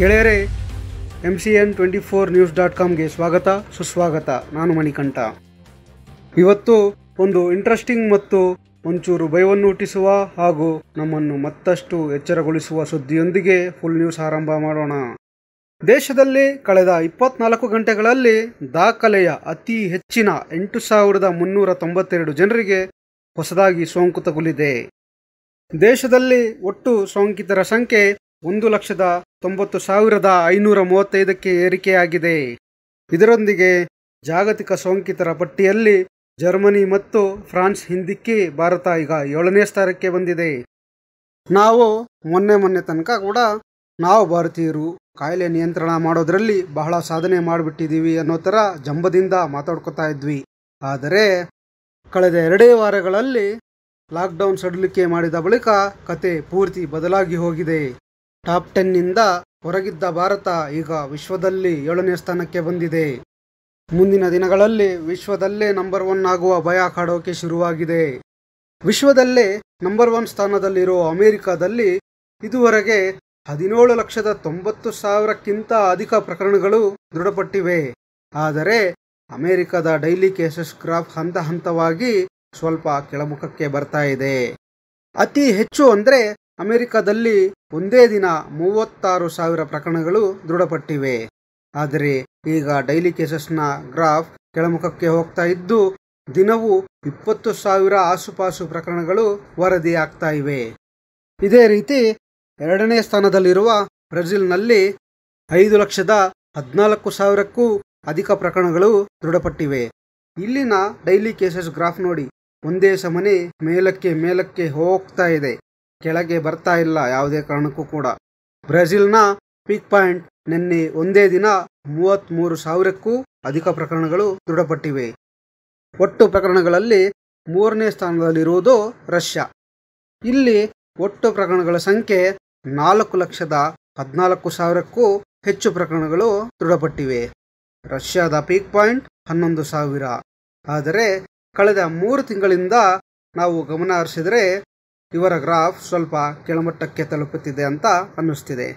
ಗೆಳೆಯರೆ M C N twenty four news dot ಕಾಮ್ಗೆ ಸ್ವಾಗತ ಸುಸ್ವಾಗತ ನಾನು ಮಣಿಕಂಠ ಇವತ್ತು ಒಂದು ಇಂಟ್ರೆಸ್ಟಿಂಗ್ ಮತ್ತು ಒಂಚೂರು ಭಯವನ್ನು ಹುಟ್ಟಿಸುವ ಹಾಗೂ ನಮ್ಮನ್ನು ಮತ್ತಷ್ಟು ಎಚ್ಚರಗೊಳಿಸುವ ಸುದ್ದಿಯೊಂದಿಗೆ ಫುಲ್ ನ್ಯೂಸ್ ಆರಂಭ ಮಾಡೋಣ ದೇಶದಲ್ಲಿ ಕಳೆದ ಇಪ್ಪತ್ನಾಲ್ಕು ಗಂಟೆಗಳಲ್ಲಿ ದಾಖಲೆಯ ಅತಿ ಹೆಚ್ಚಿನ ಎಂಟು ಸಾವಿರದ ಮುನ್ನೂರ ತೊಂಬತ್ತೆರಡು ಜನರಿಗೆ ಹೊಸದಾಗಿ ಸೋಂಕು ತಗುಲಿದೆ ದೇಶದಲ್ಲಿ ಒಟ್ಟು ಸೋಂಕಿತರ ಸಂಖ್ಯೆ ಒಂದು ಲಕ್ಷದ ತೊಂಬತ್ತು ಸಾವಿರದ ಐನೂರ ಮೂವತ್ತೈದಕ್ಕೆ ಏರಿಕೆಯಾಗಿದೆ ಇದರೊಂದಿಗೆ ಜಾಗತಿಕ ಸೋಂಕಿತರ ಪಟ್ಟಿಯಲ್ಲಿ ಜರ್ಮನಿ ಮತ್ತು ಫ್ರಾನ್ಸ್ ಹಿಂದಿಕ್ಕಿ ಭಾರತ ಈಗ ಏಳನೇ ಸ್ಥಾನಕ್ಕೆ ಬಂದಿದೆ ನಾವು ಮೊನ್ನೆ ಮೊನ್ನೆ ತನಕ ಕೂಡ ನಾವು ಭಾರತೀಯರು ಕಾಯಿಲೆ ನಿಯಂತ್ರಣ ಮಾಡೋದರಲ್ಲಿ ಬಹಳ ಸಾಧನೆ ಮಾಡಿಬಿಟ್ಟಿದ್ದೀವಿ ಅನ್ನೋ ಥರ ಜಂಬದಿಂದ ಮಾತಾಡ್ಕೊತಾ ಇದ್ವಿ ಆದರೆ ಕಳೆದ ಎರಡೇ ವಾರಗಳಲ್ಲಿ ಲಾಕ್ಡೌನ್ ಸಡಿಲಿಕೆ ಮಾಡಿದ ಬಳಿಕ ಕತೆ ಪೂರ್ತಿ ಬದಲಾಗಿ ಹೋಗಿದೆ ಟಾಪ್ ಟೆನ್ನಿಂದ ಹೊರಗಿದ್ದ ಭಾರತ ಈಗ ವಿಶ್ವದಲ್ಲಿ ಏಳನೇ ಸ್ಥಾನಕ್ಕೆ ಬಂದಿದೆ ಮುಂದಿನ ದಿನಗಳಲ್ಲಿ ವಿಶ್ವದಲ್ಲೇ ನಂಬರ್ ಒನ್ ಆಗುವ ಭಯ ಕಾಡೋಕೆ ಶುರುವಾಗಿದೆ ವಿಶ್ವದಲ್ಲೇ ನಂಬರ್ ಒನ್ ಸ್ಥಾನದಲ್ಲಿರುವ ಅಮೆರಿಕದಲ್ಲಿ ಇದುವರೆಗೆ ಹದಿನೇಳು ಲಕ್ಷದ ತೊಂಬತ್ತು ಸಾವಿರಕ್ಕಿಂತ ಅಧಿಕ ಪ್ರಕರಣಗಳು ದೃಢಪಟ್ಟಿವೆ ಆದರೆ ಅಮೆರಿಕದ ಡೈಲಿ ಕೇಸಸ್ ಕ್ರಾಫ್ ಹಂತ ಹಂತವಾಗಿ ಸ್ವಲ್ಪ ಕೆಳಮುಖಕ್ಕೆ ಬರ್ತಾ ಇದೆ ಅತಿ ಹೆಚ್ಚು ಅಂದರೆ ಅಮೆರಿಕದಲ್ಲಿ ಒಂದೇ ದಿನ ಮೂವತ್ತಾರು ಸಾವಿರ ಪ್ರಕರಣಗಳು ದೃಢಪಟ್ಟಿವೆ ಆದರೆ ಈಗ ಡೈಲಿ ಕೇಸಸ್ನ ಗ್ರಾಫ್ ಕೆಳಮುಖಕ್ಕೆ ಹೋಗ್ತಾ ಇದ್ದು ದಿನವೂ ಇಪ್ಪತ್ತು ಸಾವಿರ ಆಸುಪಾಸು ಪ್ರಕರಣಗಳು ವರದಿಯಾಗ್ತಾ ಇವೆ ಇದೇ ರೀತಿ ಎರಡನೇ ಸ್ಥಾನದಲ್ಲಿರುವ ಬ್ರೆಜಿಲ್ನಲ್ಲಿ ಐದು ಲಕ್ಷದ ಹದಿನಾಲ್ಕು ಸಾವಿರಕ್ಕೂ ಅಧಿಕ ಪ್ರಕರಣಗಳು ದೃಢಪಟ್ಟಿವೆ ಇಲ್ಲಿನ ಡೈಲಿ ಕೇಸಸ್ ಗ್ರಾಫ್ ನೋಡಿ ಒಂದೇ ಸಮನೆ ಮೇಲಕ್ಕೆ ಮೇಲಕ್ಕೆ ಹೋಗ್ತಾ ಇದೆ ಕೆಳಗೆ ಬರ್ತಾ ಇಲ್ಲ ಯಾವುದೇ ಕಾರಣಕ್ಕೂ ಕೂಡ ಬ್ರೆಜಿಲ್ನ ಪೀಕ್ ಪಾಯಿಂಟ್ ನಿನ್ನೆ ಒಂದೇ ದಿನ ಮೂವತ್ತ್ ಮೂರು ಸಾವಿರಕ್ಕೂ ಅಧಿಕ ಪ್ರಕರಣಗಳು ದೃಢಪಟ್ಟಿವೆ ಒಟ್ಟು ಪ್ರಕರಣಗಳಲ್ಲಿ ಮೂರನೇ ಸ್ಥಾನದಲ್ಲಿರುವುದು ರಷ್ಯಾ ಇಲ್ಲಿ ಒಟ್ಟು ಪ್ರಕರಣಗಳ ಸಂಖ್ಯೆ ನಾಲ್ಕು ಲಕ್ಷದ ಹದಿನಾಲ್ಕು ಸಾವಿರಕ್ಕೂ ಹೆಚ್ಚು ಪ್ರಕರಣಗಳು ದೃಢಪಟ್ಟಿವೆ ರಷ್ಯಾದ ಪೀಕ್ ಪಾಯಿಂಟ್ ಹನ್ನೊಂದು ಸಾವಿರ ಆದರೆ ಕಳೆದ ಮೂರು ತಿಂಗಳಿಂದ ನಾವು ಗಮನ ಹರಿಸಿದರೆ ಇವರ ಗ್ರಾಫ್ ಸ್ವಲ್ಪ ಕೆಳಮಟ್ಟಕ್ಕೆ ತಲುಪುತ್ತಿದೆ ಅಂತ ಅನ್ನಿಸ್ತಿದೆ